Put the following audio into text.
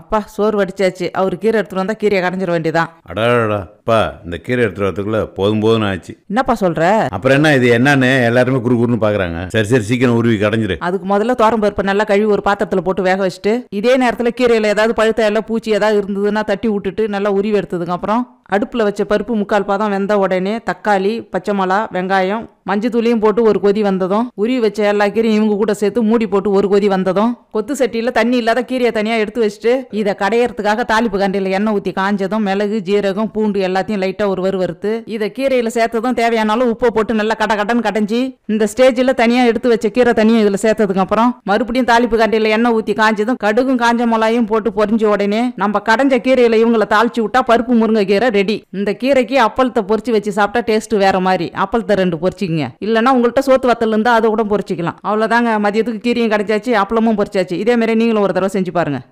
அப்பா சோறு வடிச்சாச்சு அவர் கீரை எடுத்துகிட்டு வந்தால் கீரையை கடைஞ்சிட வேண்டியதான் அடா அப்பா இந்த கீரை எடுத்துட்டு வரதுக்குள்ள போதும் போதும் ஆச்சு என்னப்பா சொல்ற அப்புறம் என்ன இது என்னன்னு எல்லாருமே குறு குறுன்னு பாக்குறாங்க சரி சரி சீக்கிரம் உருவி கடைஞ்சிரு அதுக்கு முதல்ல தோரம் பருப்பு நல்லா கழுவி ஒரு பாத்திரத்துல போட்டு வேக வச்சுட்டு இதே நேரத்துல கீரையில ஏதாவது பழுத்த எல்லாம் பூச்சி ஏதாவது இருந்ததுன்னா தட்டி விட்டுட்டு நல்லா உருவி எடுத்ததுக்கு அப்புறம் அடுப்பில் வச்ச பருப்பு முக்கால் பாதம் வெந்த உடனே தக்காளி பச்சை மிளகா வெங்காயம் மஞ்சத்தூளியும் போட்டு ஒரு கொதி வந்ததும் உருவி வச்ச எல்லா கீரையும் இவங்க கூட சேர்த்து மூடி போட்டு ஒரு கொதி வந்ததும் கொத்து சட்டியில் தண்ணி இல்லாத கீரையை தனியாக எடுத்து வச்சுட்டு இதை கடையிறதுக்காக தாளிப்பு கண்டையில் எண்ணெய் ஊற்றி காஞ்சதும் மிளகு ஜீரகம் பூண்டு எல்லாம் எல்லாத்தையும் லைட்டாக ஒரு வறு வறுத்து இதை கீரையில் சேர்த்ததும் தேவையானாலும் உப்பு போட்டு நல்லா கட கடன் கடைஞ்சி இந்த ஸ்டேஜில் தனியாக எடுத்து வச்ச கீரை தனியாக இதில் சேர்த்ததுக்கு அப்புறம் மறுபடியும் தாளிப்பு கண்டையில் எண்ணெய் ஊற்றி காஞ்சதும் கடுகும் காஞ்ச மிளகாயும் போட்டு பொறிஞ்ச உடனே நம்ம கடைஞ்ச கீரையில் இவங்களை தாளிச்சு விட்டா பருப்பு கீரை ரெடி இந்த கீரைக்கு அப்பளத்தை பொறிச்சு வச்சு சாப்பிட்டா டேஸ்ட் வேற மாதிரி அப்பளத்தை ரெண்டு பொறிச்சிக்கங்க இல்லைன்னா உங்கள்கிட்ட சோத்து வத்தல் இருந்தால் அதை கூட பொறிச்சிக்கலாம் அவ்வளோதாங்க மதியத்துக்கு கீரையும் கிடைச்சாச்சு அப்பளமும் பொறிச்சாச்சு இதே மாதிரி நீங்களும் ஒரு தடவை செஞ்சு பாருங்க